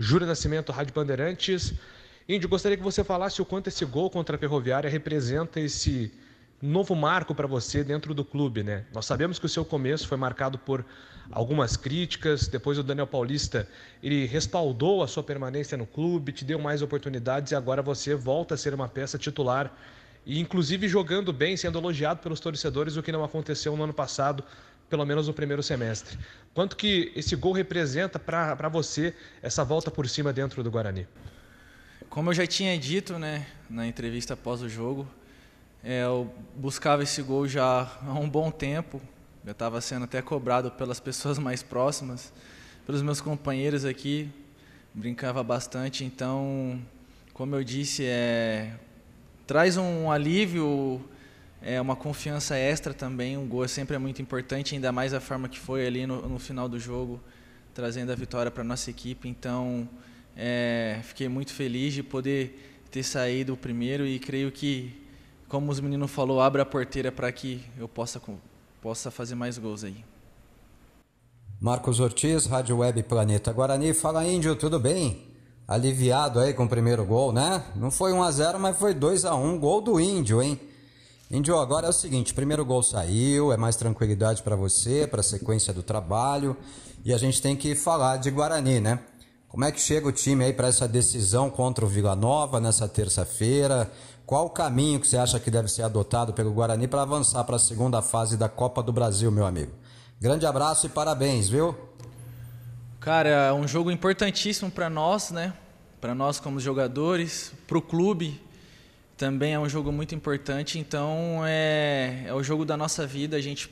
Júlio Nascimento, Rádio Bandeirantes. Índio, gostaria que você falasse o quanto esse gol contra a Ferroviária representa esse novo marco para você dentro do clube, né? Nós sabemos que o seu começo foi marcado por algumas críticas, depois o Daniel Paulista, ele respaldou a sua permanência no clube, te deu mais oportunidades e agora você volta a ser uma peça titular e inclusive jogando bem, sendo elogiado pelos torcedores, o que não aconteceu no ano passado pelo menos no primeiro semestre. Quanto que esse gol representa para você essa volta por cima dentro do Guarani? Como eu já tinha dito né, na entrevista após o jogo, é, eu buscava esse gol já há um bom tempo. Eu estava sendo até cobrado pelas pessoas mais próximas, pelos meus companheiros aqui. Brincava bastante, então, como eu disse, é, traz um alívio é uma confiança extra também. Um gol é sempre é muito importante, ainda mais a forma que foi ali no, no final do jogo, trazendo a vitória para nossa equipe. Então, é, fiquei muito feliz de poder ter saído o primeiro e creio que, como os meninos falou, abra a porteira para que eu possa, possa fazer mais gols aí. Marcos Ortiz, Rádio Web Planeta Guarani. Fala, Índio, tudo bem? Aliviado aí com o primeiro gol, né? Não foi 1 a 0 mas foi 2 a 1 Gol do Índio, hein? Indio, agora é o seguinte: primeiro gol saiu, é mais tranquilidade para você, para a sequência do trabalho, e a gente tem que falar de Guarani, né? Como é que chega o time aí para essa decisão contra o Vila Nova nessa terça-feira? Qual o caminho que você acha que deve ser adotado pelo Guarani para avançar para a segunda fase da Copa do Brasil, meu amigo? Grande abraço e parabéns, viu? Cara, é um jogo importantíssimo para nós, né? Para nós como jogadores, para o clube, também é um jogo muito importante. Então é, é o jogo da nossa vida. A gente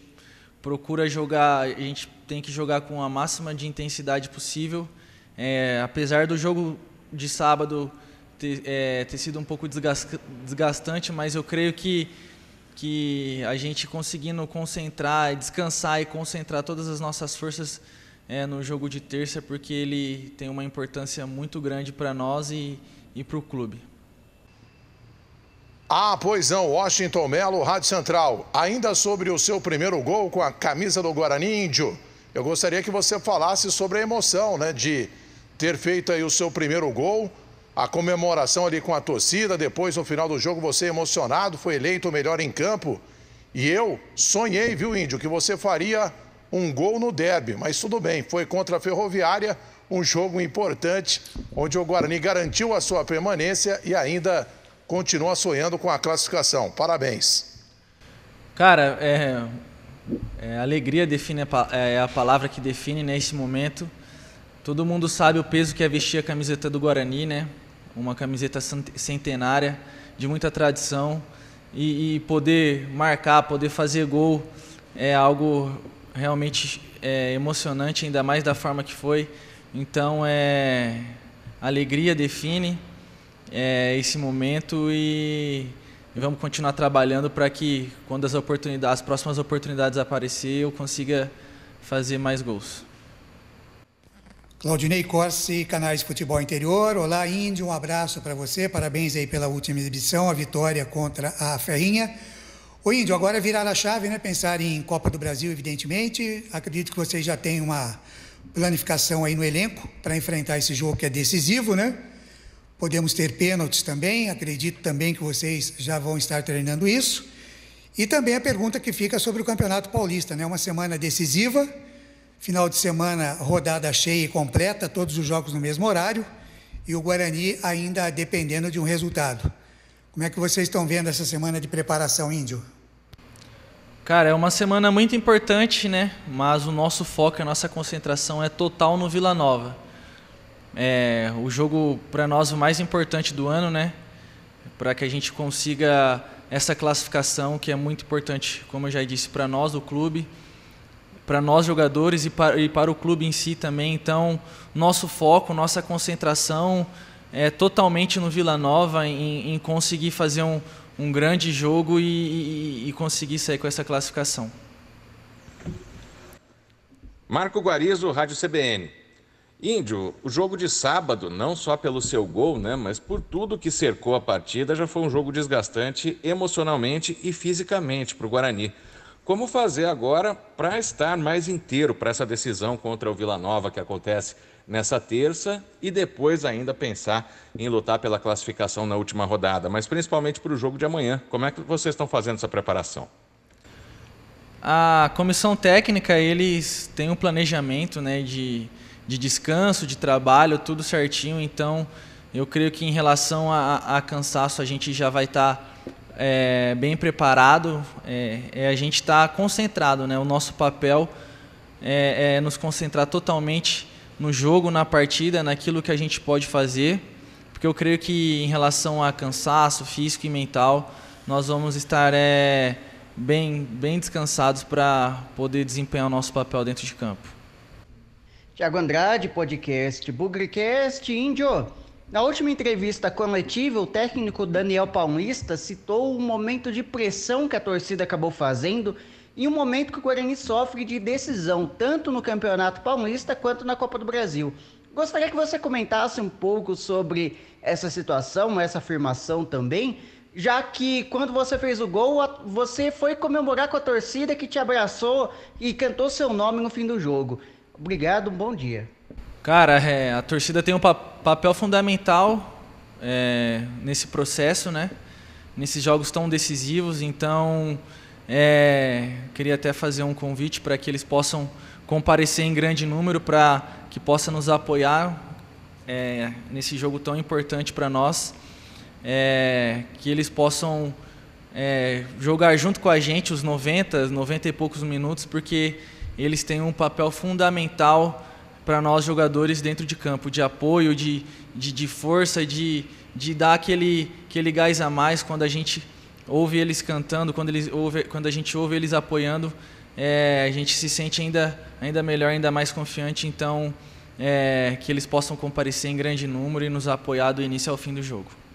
procura jogar, a gente tem que jogar com a máxima de intensidade possível. É, apesar do jogo de sábado ter, é, ter sido um pouco desgastante, mas eu creio que que a gente conseguindo concentrar, descansar e concentrar todas as nossas forças é, no jogo de terça, porque ele tem uma importância muito grande para nós e, e para o clube. Ah, pois não, Washington Melo, Rádio Central. Ainda sobre o seu primeiro gol com a camisa do Guarani Índio, eu gostaria que você falasse sobre a emoção, né, de ter feito aí o seu primeiro gol, a comemoração ali com a torcida, depois no final do jogo você emocionado, foi eleito o melhor em campo. E eu sonhei, viu, Índio, que você faria um gol no derby, mas tudo bem, foi contra a Ferroviária, um jogo importante, onde o Guarani garantiu a sua permanência e ainda continua sonhando com a classificação. Parabéns. Cara, é, é, alegria define a, é, é a palavra que define nesse né, momento. Todo mundo sabe o peso que é vestir a camiseta do Guarani, né? Uma camiseta centenária, de muita tradição. E, e poder marcar, poder fazer gol é algo realmente é, emocionante, ainda mais da forma que foi. Então, é, alegria define é, esse momento e, e, vamos continuar trabalhando para que quando as oportunidades, as próximas oportunidades aparecer, eu consiga fazer mais gols. Claudinei Corsi, Canais Futebol Interior. Olá, Índio, um abraço para você. Parabéns aí pela última exibição, a vitória contra a Ferrinha. O Índio, agora virar a chave, né? Pensar em Copa do Brasil, evidentemente. Acredito que vocês já têm uma planificação aí no elenco para enfrentar esse jogo que é decisivo, né? Podemos ter pênaltis também, acredito também que vocês já vão estar treinando isso. E também a pergunta que fica sobre o Campeonato Paulista, né? Uma semana decisiva, final de semana rodada cheia e completa, todos os jogos no mesmo horário, e o Guarani ainda dependendo de um resultado. Como é que vocês estão vendo essa semana de preparação, Índio? Cara, é uma semana muito importante, né? Mas o nosso foco, a nossa concentração é total no Vila Nova. É, o jogo para nós o mais importante do ano, né? Para que a gente consiga essa classificação que é muito importante, como eu já disse, para nós do clube, para nós jogadores e para, e para o clube em si também. Então, nosso foco, nossa concentração é totalmente no Vila Nova em, em conseguir fazer um, um grande jogo e, e, e, conseguir sair com essa classificação. Marco Guarizo, Rádio CBN. Índio, o jogo de sábado, não só pelo seu gol, né, mas por tudo que cercou a partida, já foi um jogo desgastante emocionalmente e fisicamente para o Guarani. Como fazer agora para estar mais inteiro para essa decisão contra o Vila Nova que acontece nessa terça e depois ainda pensar em lutar pela classificação na última rodada, mas principalmente para o jogo de amanhã? Como é que vocês estão fazendo essa preparação? A comissão técnica eles têm um planejamento, né, de de descanso, de trabalho, tudo certinho. Então, eu creio que em relação a, a cansaço, a gente já vai estar tá, é, bem preparado. É, é a gente está concentrado, né? O nosso papel é, é nos concentrar totalmente no jogo, na partida, naquilo que a gente pode fazer, porque eu creio que em relação a cansaço físico e mental, nós vamos estar é, bem, bem descansados para poder desempenhar o nosso papel dentro de campo. Tiago Andrade, podcast Bugrecast Índio. Na última entrevista coletiva, o técnico Daniel Paulista citou o um momento de pressão que a torcida acabou fazendo e o um momento que o Guarani sofre de decisão, tanto no Campeonato Paulista quanto na Copa do Brasil. Gostaria que você comentasse um pouco sobre essa situação, essa afirmação também, já que quando você fez o gol, você foi comemorar com a torcida que te abraçou e cantou seu nome no fim do jogo. Obrigado, um bom dia. Cara, é, a torcida tem um pa papel fundamental é, nesse processo, né? Nesses jogos tão decisivos, então é, queria até fazer um convite para que eles possam comparecer em grande número para que possa nos apoiar é, nesse jogo tão importante para nós, é, que eles possam é, jogar junto com a gente os 90, 90 e poucos minutos, porque eles têm um papel fundamental para nós jogadores dentro de campo, de apoio, de, de, de, força, de, de dar aquele, aquele gás a mais quando a gente ouve eles cantando, quando, eles ouve, quando a gente ouve eles apoiando, é, a gente se sente ainda, ainda melhor, ainda mais confiante. Então, é, que eles possam comparecer em grande número e nos apoiar do início ao fim do jogo.